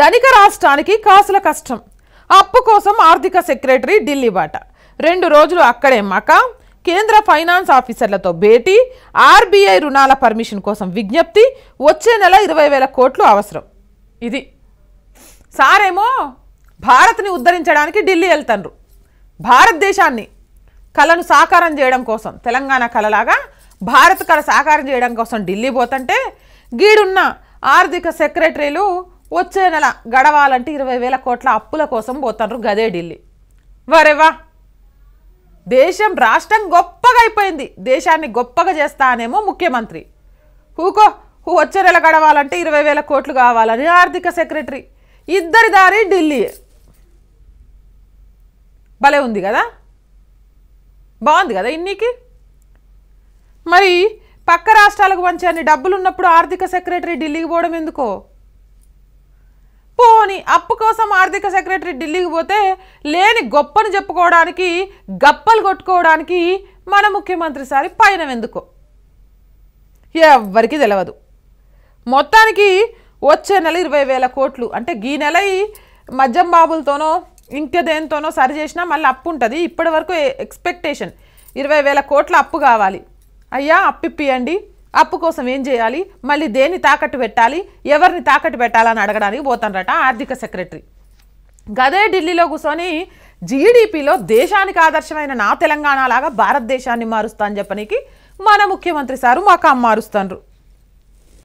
ధనిక రాష్ట్రానికి కాసుల కష్టం అప్పు కోసం ఆర్థిక సెక్రటరీ ఢిల్లీ బాట రెండు రోజులు అక్కడే మక కేంద్ర ఫైనాన్స్ ఆఫీసర్లతో భేటీ ఆర్బీఐ రుణాల పర్మిషన్ కోసం విజ్ఞప్తి వచ్చే నెల ఇరవై వేల కోట్లు అవసరం ఇది సారేమో భారత్ని ఉద్ధరించడానికి ఢిల్లీ వెళ్తారు భారతదేశాన్ని కళను సాకారం చేయడం కోసం తెలంగాణ కళలాగా భారత్ కళ సాకారం చేయడం కోసం ఢిల్లీ పోతంటే గీడున్న ఆర్థిక సెక్రటరీలు వచ్చే నెల గడవాలంటే ఇరవై వేల కోట్ల అప్పుల కోసం పోతారు గదే ఢిల్లీ వరేవా దేశం రాష్ట్రం గొప్పగా అయిపోయింది దేశాన్ని గొప్పగా చేస్తానేమో ముఖ్యమంత్రి హూకో హూ వచ్చే నెల గడవాలంటే ఇరవై వేల కోట్లు కావాలని ఆర్థిక సెక్రటరీ ఇద్దరి దారి ఢిల్లీ భలే ఉంది కదా బాగుంది కదా ఇన్నికి మరి పక్క రాష్ట్రాలకు డబ్బులు ఉన్నప్పుడు ఆర్థిక సెక్రటరీ ఢిల్లీకి పోవడం ఎందుకో పోని అప్పు కోసం ఆర్థిక సెక్రటరీ ఢిల్లీకి పోతే లేని గొప్పను చెప్పుకోవడానికి గప్పలు కొట్టుకోవడానికి మన ముఖ్యమంత్రి సారి పైన ఎందుకో ఎవ్వరికీ తెలియదు మొత్తానికి వచ్చే నెల ఇరవై వేల కోట్లు అంటే ఈ నెల మద్యం బాబులతోనో ఇంకేదేంతోనో సరి చేసినా మళ్ళీ అప్పు ఉంటుంది ఇప్పటి వరకు ఎక్స్పెక్టేషన్ ఇరవై వేల కోట్ల అప్పు కావాలి అయ్యా అప్పిప్పియండి అప్పు కోసం ఏం చేయాలి మళ్ళీ దేన్ని తాకట్టు పెట్టాలి ఎవరిని తాకట్టు పెట్టాలని అడగడానికి పోతానరట ఆర్థిక సెక్రటరీ గదే ఢిల్లీలో కూర్చొని జీడిపిలో దేశానికి ఆదర్శమైన నా తెలంగాణ లాగా భారతదేశాన్ని మారుస్తా అని చెప్పనీకి మన ముఖ్యమంత్రి సారు మా మారుస్తాండ్రు